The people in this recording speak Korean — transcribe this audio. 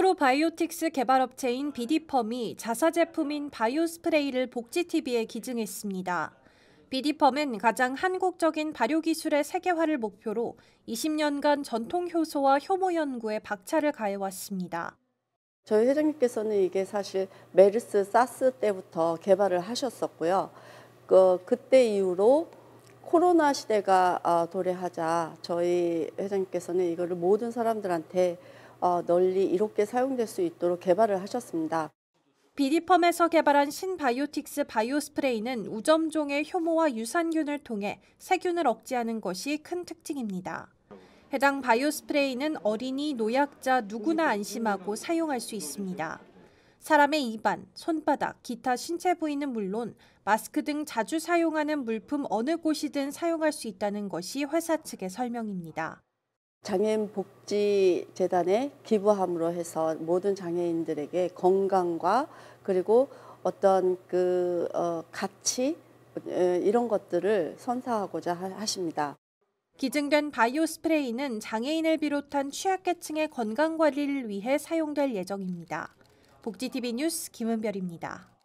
프로바이오틱스 개발업체인 비디펌이 자사 제품인 바이오 스프레이를 복지TV에 기증했습니다. 비디펌은 가장 한국적인 발효 기술의 세계화를 목표로 20년간 전통 효소와 효모 연구에 박차를 가해왔습니다. 저희 회장님께서는 이게 사실 메르스, 사스 때부터 개발을 하셨었고요. 그, 그때 이후로 코로나 시대가 아, 도래하자 저희 회장님께서는 이거를 모든 사람들한테 어, 널리 이롭게 사용될 수 있도록 개발을 하셨습니다. 비디펌에서 개발한 신바이오틱스 바이오 스프레이는 우점종의 효모와 유산균을 통해 세균을 억제하는 것이 큰 특징입니다. 해당 바이오 스프레이는 어린이, 노약자 누구나 안심하고 사용할 수 있습니다. 사람의 입안, 손바닥, 기타 신체 부위는 물론 마스크 등 자주 사용하는 물품 어느 곳이든 사용할 수 있다는 것이 회사 측의 설명입니다. 장애인 복지 재단에 기부함으로 해서 모든 장애인들에게 건강과 그리고 어떤 그 어, 가치 이런 것들을 선사하고자 하십니다. 기증된 바이오 스프레이는 장애인을 비롯한 취약계층의 건강 관리를 위해 사용될 예정입니다. 복지TV 뉴스 김은별입니다.